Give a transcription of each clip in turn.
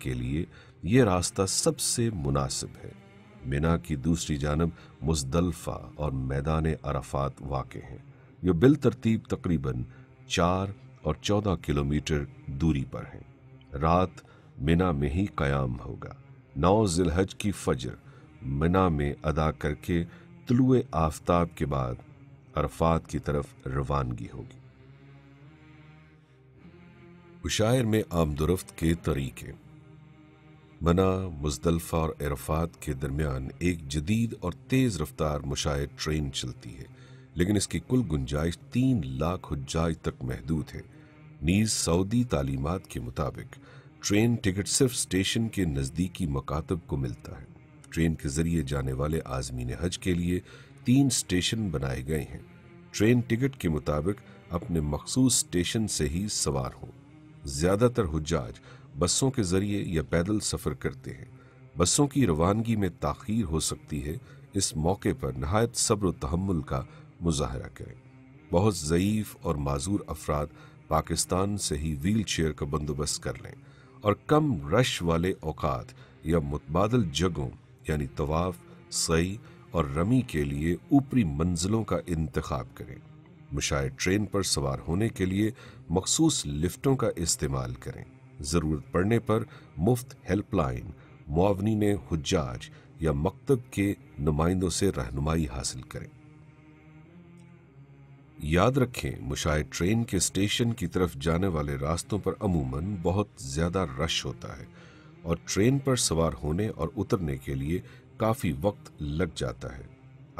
کے لیے یہ راستہ سب سے مناسب ہے مینا کی دوسری جانب مزدلفہ اور میدان عرفات واقع ہیں جو بال ترتیب تقریباً چار اور چودہ کلومیٹر دوری پر ہیں رات مینا میں ہی قیام ہوگا نو کی فجر منا میں ادا کر کے طلوع آفتاب کے بعد عرفات کی طرف روانگی ہوگی میں آمد و رفت کے طریقے منا مزدلفہ اور عرفات کے درمیان ایک جدید اور تیز رفتار ٹرین چلتی ہے لیکن اس کی کل گنجائش تین لاکھ حجاج تک محدود ہے نیز سعودی تعلیمات کے مطابق ٹرین ٹکٹ صرف اسٹیشن کے نزدیکی مکاتب کو ملتا ہے ٹرین کے ذریعے جانے والے آزمین حج کے لیے تین اسٹیشن بنائے گئے ہیں ٹرین ٹکٹ کے مطابق اپنے مخصوص اسٹیشن سے ہی سوار ہوں زیادہ تر حجاج بسوں کے ذریعے یا پیدل سفر کرتے ہیں بسوں کی روانگی میں تاخیر ہو سکتی ہے اس موقع پر نہایت صبر و تحمل کا مظاہرہ کریں بہت ضعیف اور معذور افراد پاکستان سے ہی ویل چیئر کا بندوبست کر لیں اور کم رش والے اوقات یا متبادل جگہوں یعنی طواف سعی اور رمی کے لیے اوپری منزلوں کا انتخاب کریں مشاعر ٹرین پر سوار ہونے کے لیے مخصوص لفٹوں کا استعمال کریں ضرورت پڑنے پر مفت ہیلپ لائن معاونین مکتب کے نمائندوں سے رہنمائی حاصل کریں یاد رکھیں مشاہد ٹرین کے اسٹیشن کی طرف جانے والے راستوں پر عموماً بہت زیادہ رش ہوتا ہے اور ٹرین پر سوار ہونے اور اترنے کے لیے کافی وقت لگ جاتا ہے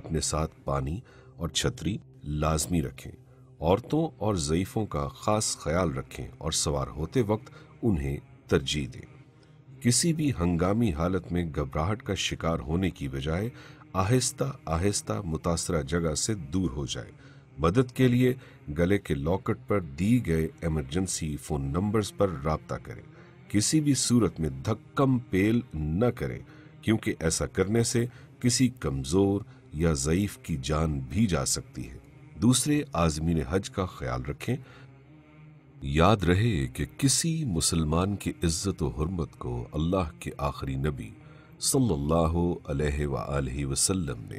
اپنے ساتھ پانی اور چھتری لازمی رکھیں عورتوں اور ضعیفوں کا خاص خیال رکھیں اور سوار ہوتے وقت انہیں ترجیح دیں کسی بھی ہنگامی حالت میں گھبراہٹ کا شکار ہونے کی بجائے آہستہ آہستہ متاثرہ جگہ سے دور ہو جائے مدد کے لیے گلے کے لاکٹ پر دی گئے ایمرجنسی فون نمبرز پر رابطہ کریں کسی بھی صورت میں دھکم پیل نہ کریں کیونکہ ایسا کرنے سے کسی کمزور یا ضعیف کی جان بھی جا سکتی ہے دوسرے آزمین حج کا خیال رکھیں یاد رہے کہ کسی مسلمان کی عزت و حرمت کو اللہ کے آخری نبی صلی اللہ علیہ وآلہ وسلم نے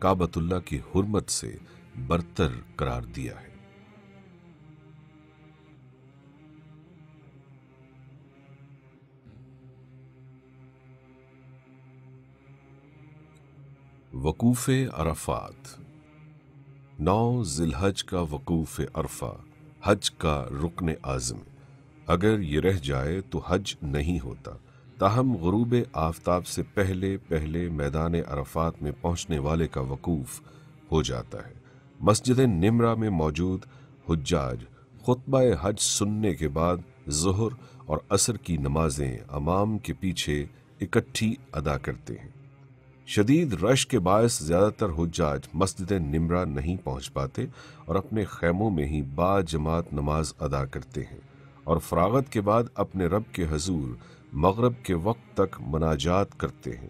کابت اللہ کی حرمت سے برتر قرار دیا ہے وقوف عرفات نو ذی الحج کا وقوف عرفہ حج کا رکن اعظم اگر یہ رہ جائے تو حج نہیں ہوتا تاہم غروب آفتاب سے پہلے پہلے میدان عرفات میں پہنچنے والے کا وقوف ہو جاتا ہے مسجد نمرہ میں موجود حجاج خطبہ حج سننے کے بعد ظہر اور عصر کی نمازیں امام کے پیچھے اکٹھی ادا کرتے ہیں شدید رش کے باعث زیادہ تر حجاج مسجد نمرا نہیں پہنچ پاتے اور اپنے خیموں میں ہی با جماعت نماز ادا کرتے ہیں اور فراغت کے بعد اپنے رب کے حضور مغرب کے وقت تک مناجات کرتے ہیں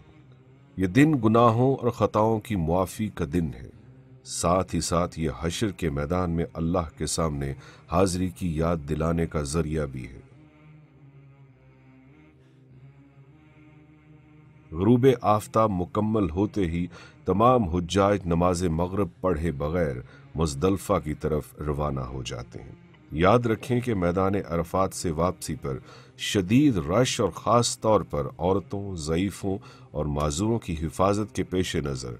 یہ دن گناہوں اور خطاؤں کی معافی کا دن ہے ساتھ ہی ساتھ یہ حشر کے میدان میں اللہ کے سامنے حاضری کی یاد دلانے کا ذریعہ بھی ہے غروب آفتاب مکمل ہوتے ہی تمام حجاج نماز مغرب پڑھے بغیر مزدلفہ کی طرف روانہ ہو جاتے ہیں یاد رکھیں کہ میدان عرفات سے واپسی پر شدید رش اور خاص طور پر عورتوں ضعیفوں اور معذوروں کی حفاظت کے پیش نظر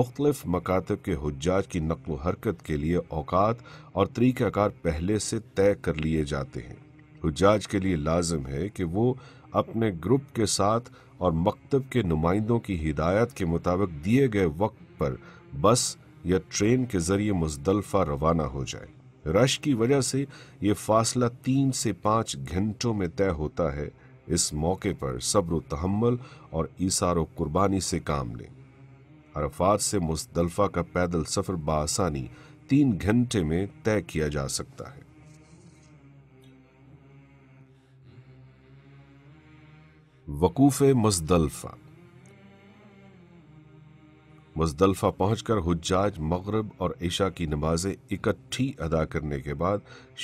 مختلف مکاتب کے حجاج کی نقل و حرکت کے لیے اوقات اور طریقہ کار پہلے سے طے کر لیے جاتے ہیں حجاج کے لیے لازم ہے کہ وہ اپنے گروپ کے ساتھ اور مکتب کے نمائندوں کی ہدایت کے مطابق دیے گئے وقت پر بس یا ٹرین کے ذریعے مزدلفہ روانہ ہو جائے رش کی وجہ سے یہ فاصلہ تین سے پانچ گھنٹوں میں طے ہوتا ہے اس موقع پر صبر و تحمل اور ایثار و قربانی سے کام لیں عرفات سے مزدلفہ کا پیدل سفر بآسانی تین گھنٹے میں طے کیا جا سکتا ہے وقوف مزدلفہ مزدلفہ پہنچ کر حجاج مغرب اور عشاء کی نمازیں اکٹھی ادا کرنے کے بعد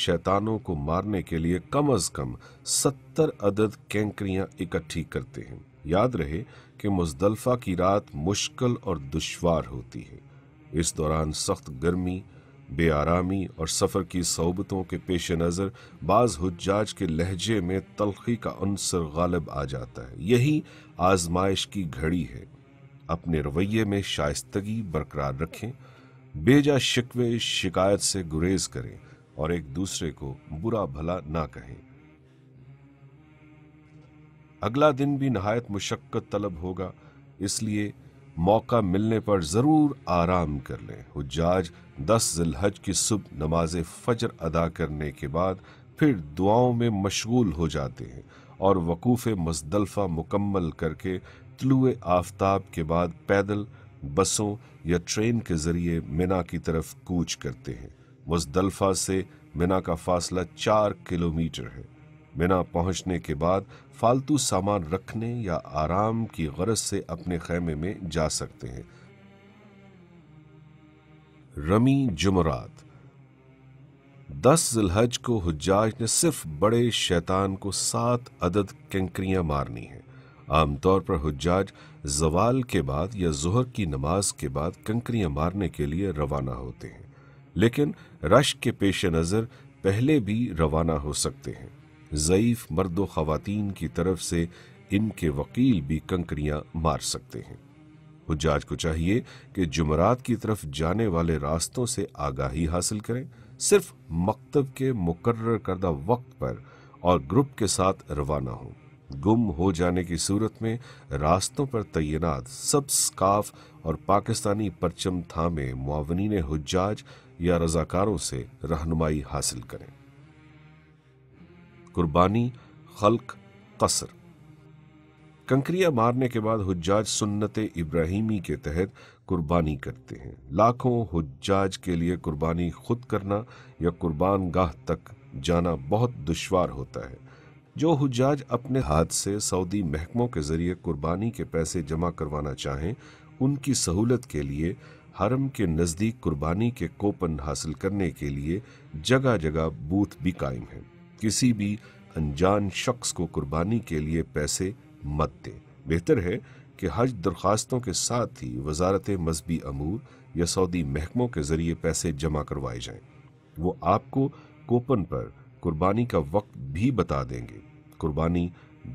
شیطانوں کو مارنے کے لیے کم از کم ستر عدد کینکریاں اکٹھی کرتے ہیں یاد رہے کہ مزدلفہ کی رات مشکل اور دشوار ہوتی ہے اس دوران سخت گرمی بے آرامی اور سفر کی صحبتوں کے پیش نظر بعض حجاج کے لہجے میں تلخی کا عنصر غالب آ جاتا ہے یہی آزمائش کی گھڑی ہے اپنے رویے میں شائستگی برقرار رکھیں بے جا شکوے شکایت سے گریز کریں اور ایک دوسرے کو برا بھلا نہ کہیں اگلا دن بھی نہایت مشقت طلب ہوگا اس لیے موقع ملنے پر ضرور آرام کر لیں حجاج دس ذی الحج کی صبح نماز فجر ادا کرنے کے بعد پھر دعاؤں میں مشغول ہو جاتے ہیں اور وقوف مزدلفہ مکمل کر کے طلوع آفتاب کے بعد پیدل بسوں یا ٹرین کے ذریعے منا کی طرف کوچ کرتے ہیں مزدلفہ سے منا کا فاصلہ چار کلومیٹر ہے بنا پہنچنے کے بعد فالتو سامان رکھنے یا آرام کی غرض سے اپنے خیمے میں جا سکتے ہیں رمی جمرات دس ذلحج کو حجاج نے صرف بڑے شیطان کو سات عدد کنکریاں مارنی ہیں عام طور پر حجاج زوال کے بعد یا ظہر کی نماز کے بعد کنکریاں مارنے کے لیے روانہ ہوتے ہیں لیکن رش کے پیش نظر پہلے بھی روانہ ہو سکتے ہیں ضعیف مرد و خواتین کی طرف سے ان کے وکیل بھی کنکریاں مار سکتے ہیں حجاج کو چاہیے کہ جمعرات کی طرف جانے والے راستوں سے آگاہی حاصل کریں صرف مکتب کے مقرر کردہ وقت پر اور گروپ کے ساتھ روانہ ہوں گم ہو جانے کی صورت میں راستوں پر تعینات سب سکاف اور پاکستانی پرچم تھامے معاونین حجاج یا رضاکاروں سے رہنمائی حاصل کریں قربانی خلق قصر کنکریا مارنے کے بعد حجاج سنت ابراہیمی کے تحت قربانی کرتے ہیں لاکھوں حجاج کے لیے قربانی خود کرنا یا قربان گاہ تک جانا بہت دشوار ہوتا ہے جو حجاج اپنے ہاتھ سے سعودی محکموں کے ذریعے قربانی کے پیسے جمع کروانا چاہیں ان کی سہولت کے لیے حرم کے نزدیک قربانی کے کوپن حاصل کرنے کے لیے جگہ جگہ بوتھ بھی قائم ہیں کسی بھی انجان شخص کو قربانی کے لیے پیسے مت دے بہتر ہے کہ حج درخواستوں کے ساتھ ہی وزارت مذہبی امور یا سعودی محکموں کے ذریعے پیسے جمع کروائے جائیں وہ آپ کو کوپن پر قربانی کا وقت بھی بتا دیں گے قربانی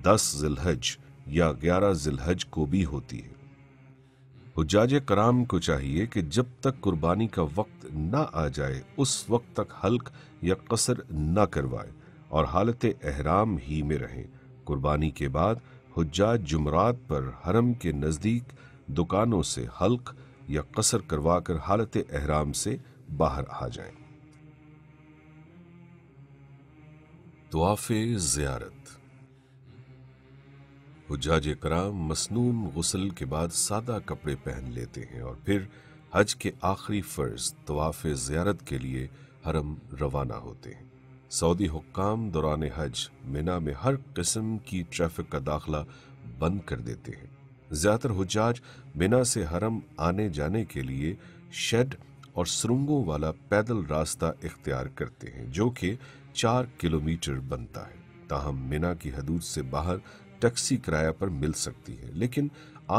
دس ذیلج یا گیارہ ذیلج کو بھی ہوتی ہے حجاج کرام کو چاہیے کہ جب تک قربانی کا وقت نہ آ جائے اس وقت تک حلق یا قصر نہ کروائے اور حالت احرام ہی میں رہیں قربانی کے بعد حجاج جمعرات پر حرم کے نزدیک دکانوں سے حلق یا قصر کروا کر حالت احرام سے باہر آ جائیں زیارت حجاج کرام مسنون غسل کے بعد سادہ کپڑے پہن لیتے ہیں اور پھر حج کے آخری فرض طواف زیارت کے لیے حرم روانہ ہوتے ہیں سعودی حکام دوران حج مینا میں ہر قسم کی ٹریفک کا داخلہ بند کر دیتے ہیں زیادہ تر حجاج مینا سے حرم آنے جانے کے لیے شیڈ اور سرنگوں والا پیدل راستہ اختیار کرتے ہیں جو کہ چار کلومیٹر بنتا ہے تاہم مینا کی حدود سے باہر ٹیکسی کرایہ پر مل سکتی ہے لیکن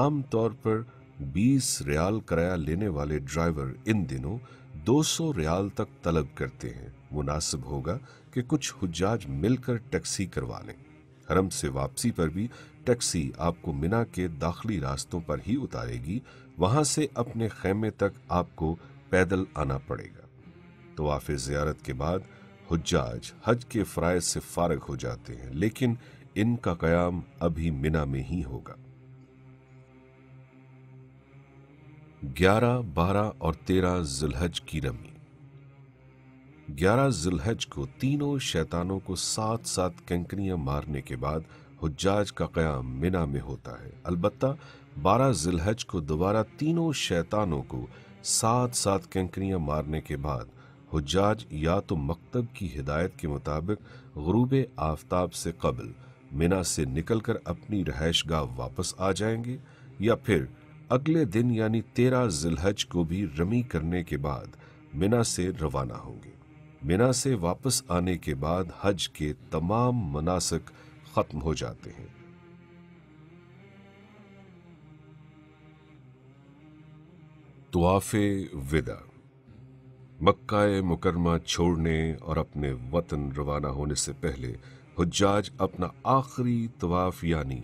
عام طور پر بیس ریال کرایہ لینے والے ڈرائیور ان دنوں دو سو ریال تک طلب کرتے ہیں مناسب ہوگا کہ کچھ حجاج مل کر ٹیکسی کروا لیں حرم سے واپسی پر بھی ٹیکسی آپ کو منا کے داخلی راستوں پر ہی اتارے گی وہاں سے اپنے خیمے تک آپ کو پیدل آنا پڑے گا تو آف زیارت کے بعد حجاج حج کے فرائض سے فارغ ہو جاتے ہیں لیکن ان کا قیام ابھی منا میں ہی ہوگا گیارہ بارہ اور تیرہ زلحج کی رمی گیارہ ذلحج کو تینوں شیطانوں کو سات سات کنکریاں مارنے کے بعد حجاج کا قیام منا میں ہوتا ہے البتہ بارہ ذلحج کو دوبارہ تینوں شیطانوں کو سات سات کنکریاں مارنے کے بعد حجاج یا تو مکتب کی ہدایت کے مطابق غروب آفتاب سے قبل منا سے نکل کر اپنی رہائش گاہ واپس آ جائیں گے یا پھر اگلے دن یعنی تیرہ ذلحج کو بھی رمی کرنے کے بعد منا سے روانہ ہوں گے مینا سے واپس آنے کے بعد حج کے تمام مناسک ختم ہو جاتے ہیں ودا مکہ مکرمہ چھوڑنے اور اپنے وطن روانہ ہونے سے پہلے حجاج اپنا آخری طواف یعنی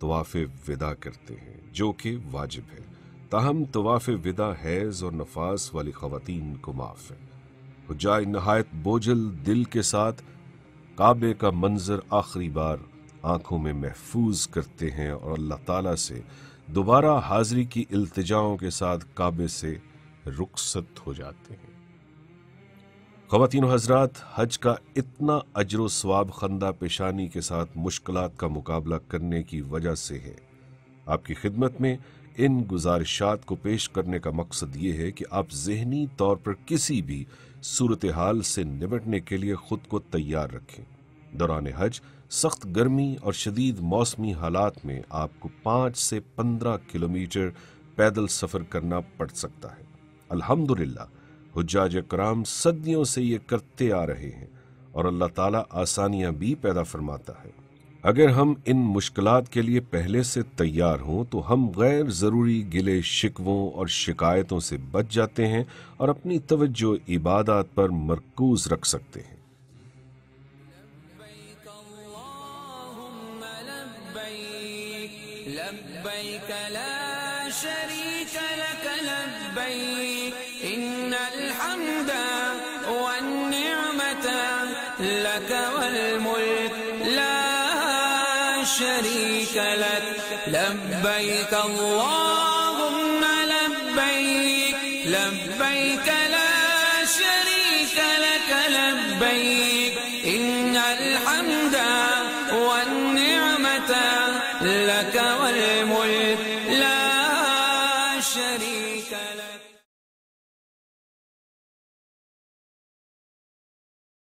طواف ودا کرتے ہیں جو کہ واجب ہے تاہم طواف ودا حیض اور نفاس والی خواتین کو معاف ہے جائے نہایت بوجھل دل کے ساتھ کعبے کا منظر آخری بار آنکھوں میں محفوظ کرتے ہیں اور اللہ تعالیٰ سے دوبارہ حاضری کی التجاؤں کے ساتھ کعبے سے رخصت ہو جاتے ہیں خواتین و حضرات حج کا اتنا اجر و ثواب خندہ پیشانی کے ساتھ مشکلات کا مقابلہ کرنے کی وجہ سے ہے آپ کی خدمت میں ان گزارشات کو پیش کرنے کا مقصد یہ ہے کہ آپ ذہنی طور پر کسی بھی صورتحال سے نمٹنے کے لیے خود کو تیار رکھیں دوران حج سخت گرمی اور شدید موسمی حالات میں آپ کو پانچ سے پندرہ کلومیٹر پیدل سفر کرنا پڑ سکتا ہے الحمدللہ حجاج کرام صدیوں سے یہ کرتے آ رہے ہیں اور اللہ تعالیٰ آسانیاں بھی پیدا فرماتا ہے اگر ہم ان مشکلات کے لیے پہلے سے تیار ہوں تو ہم غیر ضروری گلے شکووں اور شکایتوں سے بچ جاتے ہیں اور اپنی توجہ عبادات پر مرکوز رکھ سکتے ہیں شريك لك لبيك اللهم لبيك لبيك لا شريك لك لبيك